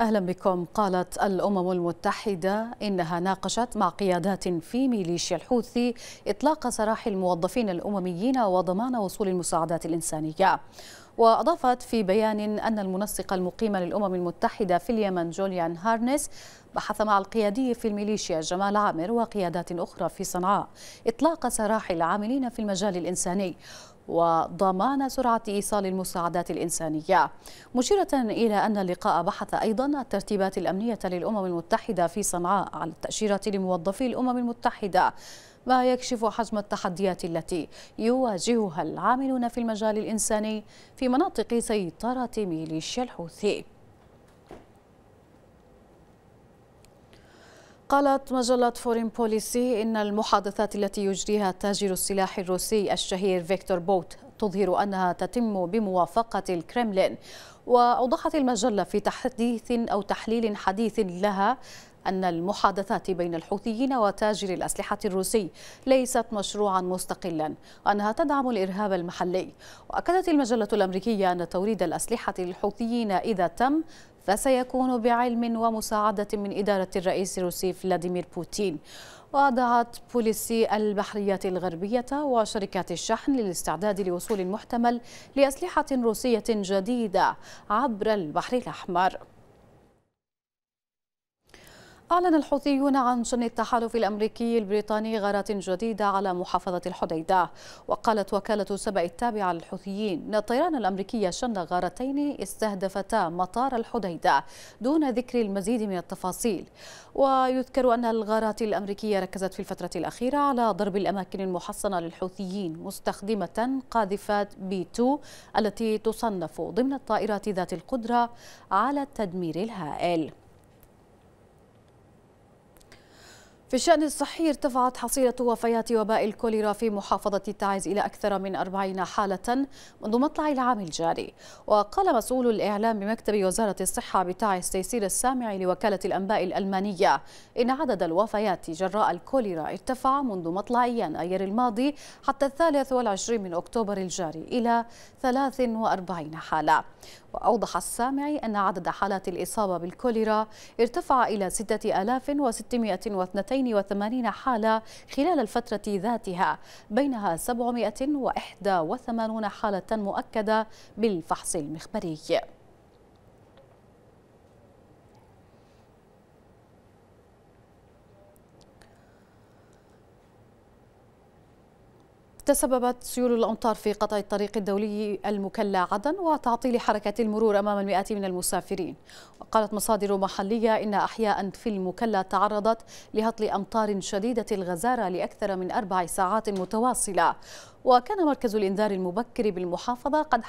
أهلا بكم قالت الأمم المتحدة إنها ناقشت مع قيادات في ميليشيا الحوثي إطلاق سراح الموظفين الأمميين وضمان وصول المساعدات الإنسانية وأضافت في بيان أن المنسقة المقيمة للأمم المتحدة في اليمن جوليان هارنس بحث مع القيادي في الميليشيا جمال عامر وقيادات أخرى في صنعاء إطلاق سراح العاملين في المجال الإنساني وضمان سرعة إيصال المساعدات الإنسانية مشيرة إلى أن اللقاء بحث أيضا الترتيبات الأمنية للأمم المتحدة في صنعاء على التأشيرة لموظفي الأمم المتحدة ما يكشف حجم التحديات التي يواجهها العاملون في المجال الإنساني في مناطق سيطرة ميليشيا الحوثي قالت مجلة فورين بوليسي إن المحادثات التي يجريها تاجر السلاح الروسي الشهير فيكتور بوت تظهر أنها تتم بموافقة الكرملين وأوضحت المجلة في تحديث أو تحليل حديث لها أن المحادثات بين الحوثيين وتاجر الأسلحة الروسي ليست مشروعا مستقلا وأنها تدعم الإرهاب المحلي وأكدت المجلة الأمريكية أن توريد الأسلحة للحوثيين إذا تم فسيكون بعلم ومساعدة من إدارة الرئيس الروسي فلاديمير بوتين وضعت بوليسي البحرية الغربية وشركات الشحن للاستعداد لوصول محتمل لأسلحة روسية جديدة عبر البحر الأحمر أعلن الحوثيون عن شن التحالف الأمريكي البريطاني غارات جديدة على محافظة الحديدة وقالت وكالة سبأ التابعة للحوثيين أن الطيران الأمريكي شن غارتين استهدفتا مطار الحديدة دون ذكر المزيد من التفاصيل ويذكر أن الغارات الأمريكية ركزت في الفترة الأخيرة على ضرب الأماكن المحصنة للحوثيين مستخدمة قاذفات بي 2 التي تصنف ضمن الطائرات ذات القدرة على التدمير الهائل في الشأن الصحي ارتفعت حصيلة وفيات وباء الكوليرا في محافظة تعز إلى أكثر من 40 حالة منذ مطلع العام الجاري وقال مسؤول الإعلام بمكتب وزارة الصحة بتعز تيسير السامع لوكالة الأنباء الألمانية إن عدد الوفيات جراء الكوليرا ارتفع منذ مطلع يناير الماضي حتى الثالث والعشرين من أكتوبر الجاري إلى 43 حالة وأوضح السامعي أن عدد حالات الإصابة بالكوليرا ارتفع إلى 6682 حالة خلال الفترة ذاتها بينها 781 حالة مؤكدة بالفحص المخبري تسببت سيول الأمطار في قطع الطريق الدولي المكلا عدن وتعطيل حركة المرور أمام المئات من المسافرين وقالت مصادر محلية إن أحياء في المكلا تعرضت لهطل أمطار شديدة الغزارة لأكثر من أربع ساعات متواصلة وكان مركز الإنذار المبكر بالمحافظة قد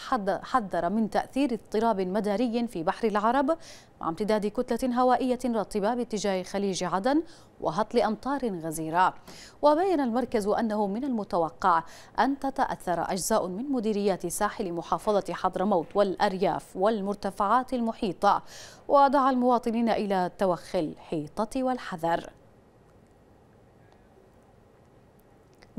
حذر من تأثير اضطراب مداري في بحر العرب مع امتداد كتلة هوائية رطبة باتجاه خليج عدن وهطل أمطار غزيرة وبين المركز أنه من المتوقع أن تتأثر أجزاء من مديريات ساحل محافظة حضرموت والأرياف والمرتفعات المحيطة ودعا المواطنين إلى توخي الحيطة والحذر